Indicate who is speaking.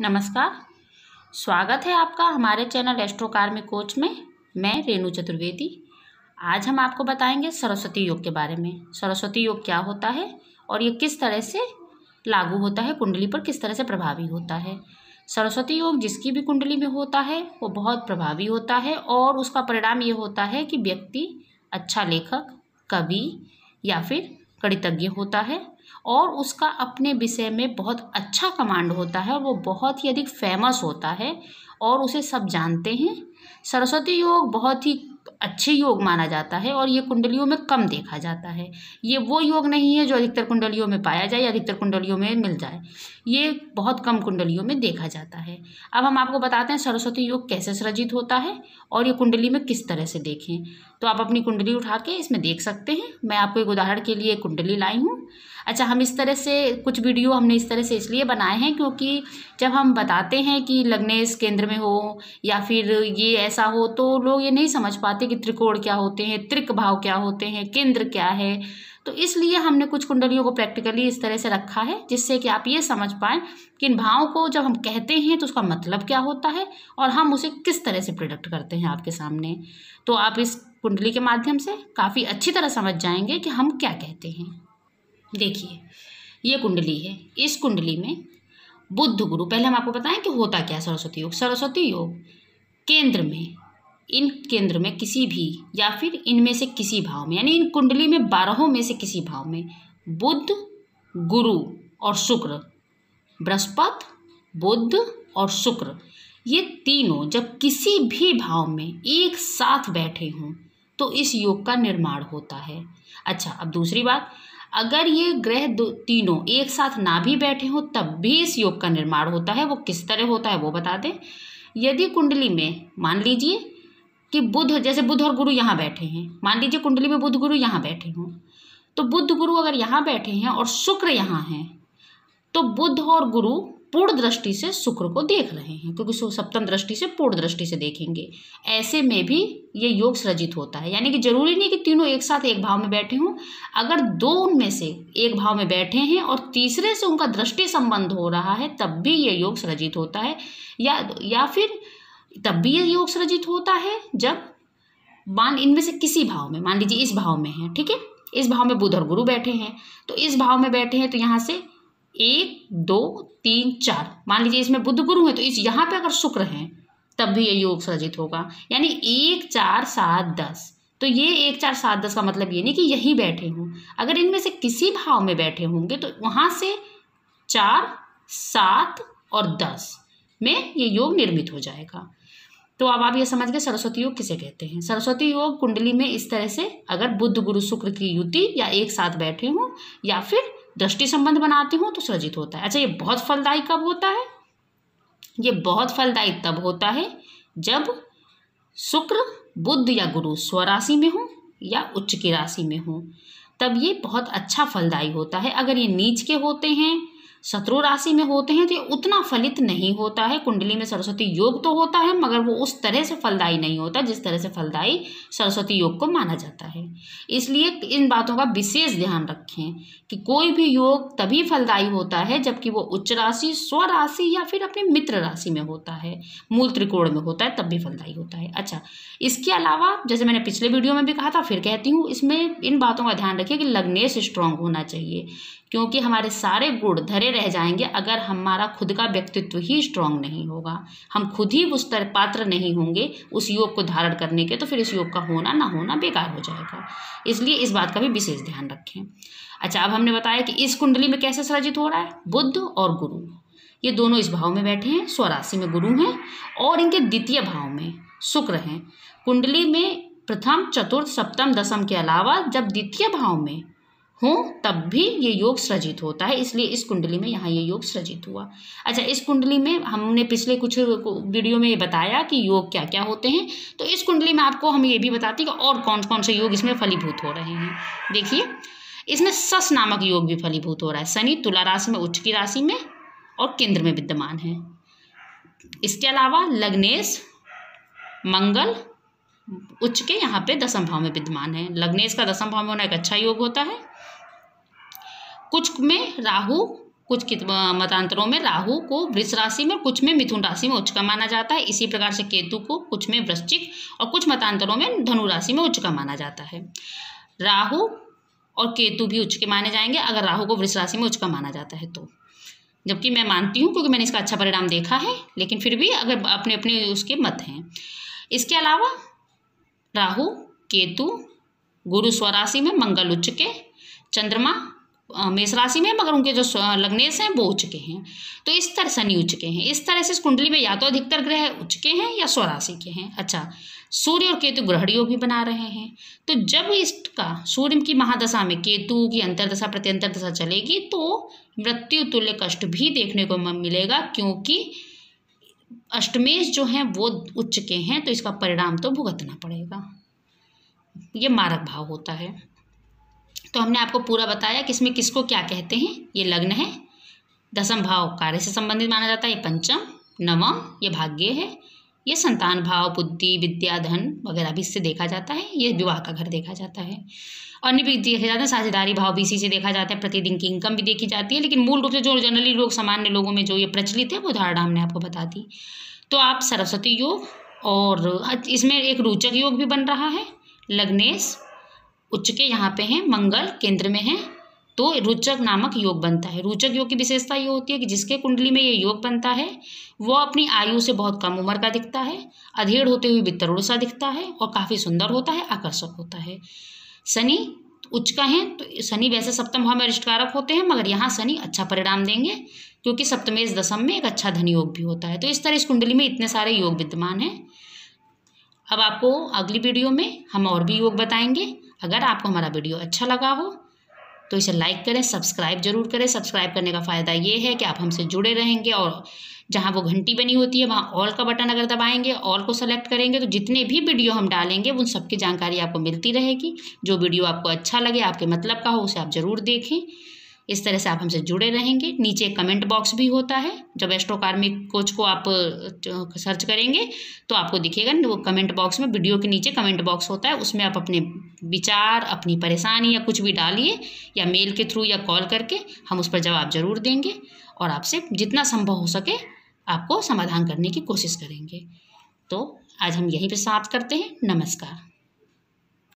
Speaker 1: नमस्कार स्वागत है आपका हमारे चैनल एस्ट्रोकार में कोच में मैं रेणु चतुर्वेदी आज हम आपको बताएंगे सरस्वती योग के बारे में सरस्वती योग क्या होता है और ये किस तरह से लागू होता है कुंडली पर किस तरह से प्रभावी होता है सरस्वती योग जिसकी भी कुंडली में होता है वो बहुत प्रभावी होता है और उसका परिणाम ये होता है कि व्यक्ति अच्छा लेखक कवि या फिर गणितज्ञ होता है और उसका अपने विषय में बहुत अच्छा कमांड होता है और वो बहुत ही अधिक फेमस होता है और उसे सब जानते हैं सरस्वती योग बहुत ही अच्छे योग माना जाता है और ये कुंडलियों में कम देखा जाता है ये वो योग नहीं है जो अधिकतर कुंडलियों में पाया जाए या अधिकतर कुंडलियों में मिल जाए ये बहुत कम कुंडलियों में देखा जाता है अब हम आपको बताते हैं सरस्वती योग कैसे सृजित होता है और ये कुंडली में किस तरह से देखें तो आप अपनी कुंडली उठा के इसमें देख सकते हैं मैं आपको एक उदाहरण के लिए कुंडली लाई हूँ अच्छा हम इस तरह से कुछ वीडियो हमने इस तरह से इसलिए बनाए हैं क्योंकि जब हम बताते हैं कि लग्नेश केंद्र में हो या फिर ये ऐसा हो तो लोग ये नहीं समझ पाते कि त्रिकोण क्या होते हैं त्रिक भाव क्या होते हैं केंद्र क्या है तो इसलिए हमने कुछ कुंडलियों को प्रैक्टिकली इस तरह से रखा है जिससे कि आप ये समझ पाएं कि इन भावों को जब हम कहते हैं तो उसका मतलब क्या होता है और हम उसे किस तरह से प्रोडक्ट करते हैं आपके सामने तो आप इस कुंडली के माध्यम से काफ़ी अच्छी तरह समझ जाएंगे कि हम क्या कहते हैं देखिए ये कुंडली है इस कुंडली में बुद्ध गुरु पहले हम आपको बताएं कि होता क्या सरस्वती योग सरस्वती योग केंद्र में इन केंद्र में किसी भी या फिर इनमें से किसी भाव में यानी इन कुंडली में बारहों में से किसी भाव में बुद्ध गुरु और शुक्र बृहस्पत बुद्ध और शुक्र ये तीनों जब किसी भी भाव में एक साथ बैठे हों तो इस योग का निर्माण होता है अच्छा अब दूसरी बात अगर ये ग्रह दो तीनों एक साथ ना भी बैठे हों तब भी इस योग का निर्माण होता है वो किस तरह होता है वो बता दें यदि कुंडली में मान लीजिए कि बुध जैसे बुध और गुरु यहाँ बैठे हैं मान लीजिए कुंडली में बुध गुरु यहाँ बैठे हों तो बुध गुरु अगर यहाँ बैठे हैं और शुक्र यहाँ हैं तो बुध और गुरु पूर्ण दृष्टि से शुक्र को देख रहे हैं क्योंकि सप्तम दृष्टि से पूर्ण दृष्टि से देखेंगे ऐसे में भी ये योग सृजित होता है यानी कि जरूरी नहीं कि तीनों एक साथ एक भाव में बैठे हों अगर दो उनमें से एक भाव में बैठे हैं और तीसरे से उनका दृष्टि संबंध हो रहा है तब भी ये योग सृजित होता है या या फिर तब भी ये योग सृजित होता है जब मान इनमें से किसी भाव में मान लीजिए इस भाव में है ठीक है इस भाव में बुध और गुरु बैठे हैं तो इस भाव में बैठे हैं तो यहाँ से एक दो तीन चार मान लीजिए इसमें बुद्ध गुरु है तो इस यहाँ पे अगर शुक्र हैं तब भी ये योग सर्जित होगा यानी एक चार सात दस तो ये एक चार सात दस का मतलब ये नहीं कि यही बैठे हों अगर इनमें से किसी भाव में बैठे होंगे तो वहाँ से चार सात और दस में ये योग निर्मित हो जाएगा तो अब आप ये समझ गए सरस्वती योग किसे कहते हैं सरस्वती योग कुंडली में इस तरह से अगर बुद्ध गुरु शुक्र की युति या एक साथ बैठे हों या फिर दृष्टि संबंध बनाते हो तो सृजित होता है अच्छा ये बहुत फलदायी कब होता है ये बहुत फलदायी तब होता है जब शुक्र बुद्ध या गुरु स्वराशि में हो या उच्च की राशि में हो तब ये बहुत अच्छा फलदायी होता है अगर ये नीच के होते हैं शत्रु राशि में होते हैं तो उतना फलित नहीं होता है कुंडली में सरस्वती योग तो होता है मगर वो उस तरह से फलदायी नहीं होता जिस तरह से फलदायी सरस्वती योग को माना जाता है इसलिए इन बातों का विशेष ध्यान रखें कि कोई भी योग तभी फलदायी होता है जबकि वो उच्च राशि स्व राशि या फिर अपने मित्र राशि में होता है मूल त्रिकोण में होता है तब भी फलदायी होता है अच्छा इसके अलावा जैसे मैंने पिछले वीडियो में भी कहा था फिर कहती हूँ इसमें इन बातों का ध्यान रखिए कि लग्नेश स्ट्रांग होना चाहिए क्योंकि हमारे सारे गुण धरे रह जाएंगे अगर हमारा खुद का व्यक्तित्व ही स्ट्रांग नहीं होगा हम खुद ही उस तरह पात्र नहीं होंगे उस योग को धारण करने के तो फिर इस योग का होना ना होना बेकार हो जाएगा इसलिए इस बात का भी विशेष ध्यान रखें अच्छा अब हमने बताया कि इस कुंडली में कैसे सृजित हो रहा है बुद्ध और गुरु ये दोनों इस भाव में बैठे हैं स्वराशि में गुरु हैं और इनके द्वितीय भाव में शुक्र हैं कुंडली में प्रथम चतुर्थ सप्तम दशम के अलावा जब द्वितीय भाव में हों तब भी ये योग सृजित होता है इसलिए इस कुंडली में यहाँ ये योग सृजित हुआ अच्छा इस कुंडली में हमने पिछले कुछ वीडियो में ये बताया कि योग क्या क्या होते हैं तो इस कुंडली में आपको हम ये भी बताते हैं कि और कौन कौन से योग इसमें फलीभूत हो रहे हैं देखिए इसमें सस नामक योग भी फलीभूत हो रहा है शनि तुला राशि में उच्च की राशि में और केंद्र में विद्यमान है इसके अलावा लग्नेश मंगल उच्च के यहाँ पे दसम भाव में विद्यमान है लग्नेश का दसम भाव में होना एक अच्छा योग होता है कुछ में राहु कुछ मतांतरों में राहु को वृक्ष राशि में कुछ में मिथुन राशि में उच्च का माना जाता है इसी प्रकार से केतु को कुछ में वृश्चिक और कुछ मतांतरों में धनु राशि में उच्च का माना जाता है राहु और केतु भी उच्च के माने जाएंगे अगर राहु को वृक्ष राशि में उच्च का माना जाता है तो जबकि मैं मानती हूँ क्योंकि मैंने इसका अच्छा परिणाम देखा है लेकिन फिर भी अगर अपने अपने उसके मत हैं इसके अलावा राहु केतु गुरु स्वराशि में मंगल उच्च के चंद्रमा मेष राशि में मगर उनके जो लग्नेश हैं वो उचके हैं तो इस तरह शनि उचके हैं इस तरह से इस कुंडली में या तो अधिकतर ग्रह उचके हैं या स्वराशि के हैं अच्छा सूर्य और केतु योग भी बना रहे हैं तो जब इसका सूर्य की महादशा में केतु की अंतरदशा प्रत्यंतर दशा चलेगी तो मृत्यु तुल्य कष्ट भी देखने को मिलेगा क्योंकि अष्टमेश जो हैं वो उच्च के हैं तो इसका परिणाम तो भुगतना पड़ेगा ये मारक भाव होता है तो हमने आपको पूरा बताया कि इसमें किसको क्या कहते हैं ये लग्न है दसम भाव कार्य से संबंधित माना जाता है ये पंचम नवम ये भाग्य है ये संतान भाव बुद्धि विद्या धन वगैरह भी इससे देखा जाता है ये विवाह का घर देखा जाता है अन्य भी देखे जाते हैं साझेदारी भाव भी इसी से देखा जाता है प्रतिदिन की इनकम भी देखी जाती है लेकिन मूल रूप से जो जनरली लोग सामान्य लोगों में जो ये प्रचलित है वो धारणा हमने आपको बता दी तो आप सरस्वती योग और इसमें एक रोचक योग भी बन रहा है लग्नेश उच्च के यहाँ पे हैं मंगल केंद्र में है तो रुचक नामक योग बनता है रुचक योग की विशेषता ये होती है कि जिसके कुंडली में ये योग बनता है वो अपनी आयु से बहुत कम उम्र का दिखता है अधेड़ होते हुए भी तरुण सा दिखता है और काफ़ी सुंदर होता है आकर्षक होता है शनि उच्च का है तो शनि वैसे सप्तम भाव में अरिष्ट होते हैं मगर यहाँ शनि अच्छा परिणाम देंगे क्योंकि सप्तमेश दशम में एक अच्छा धन योग भी होता है तो इस तरह इस कुंडली में इतने सारे योग विद्यमान हैं अब आपको अगली वीडियो में हम और भी योग बताएंगे अगर आपको हमारा वीडियो अच्छा लगा हो तो इसे लाइक करें सब्सक्राइब जरूर करें सब्सक्राइब करने का फ़ायदा ये है कि आप हमसे जुड़े रहेंगे और जहाँ वो घंटी बनी होती है वहाँ ऑल का बटन अगर दबाएंगे ऑल को सेलेक्ट करेंगे तो जितने भी वीडियो हम डालेंगे उन सबकी जानकारी आपको मिलती रहेगी जो वीडियो आपको अच्छा लगे आपके मतलब का हो उसे आप ज़रूर देखें इस तरह से आप हमसे जुड़े रहेंगे नीचे कमेंट बॉक्स भी होता है जब एस्ट्रोकार्मिक कोच को आप सर्च करेंगे तो आपको दिखेगा वो कमेंट बॉक्स में वीडियो के नीचे कमेंट बॉक्स होता है उसमें आप अपने विचार अपनी परेशानी या कुछ भी डालिए या मेल के थ्रू या कॉल करके हम उस पर जवाब ज़रूर देंगे और आपसे जितना संभव हो सके आपको समाधान करने की कोशिश करेंगे तो आज हम यहीं पर समाप्त करते हैं नमस्कार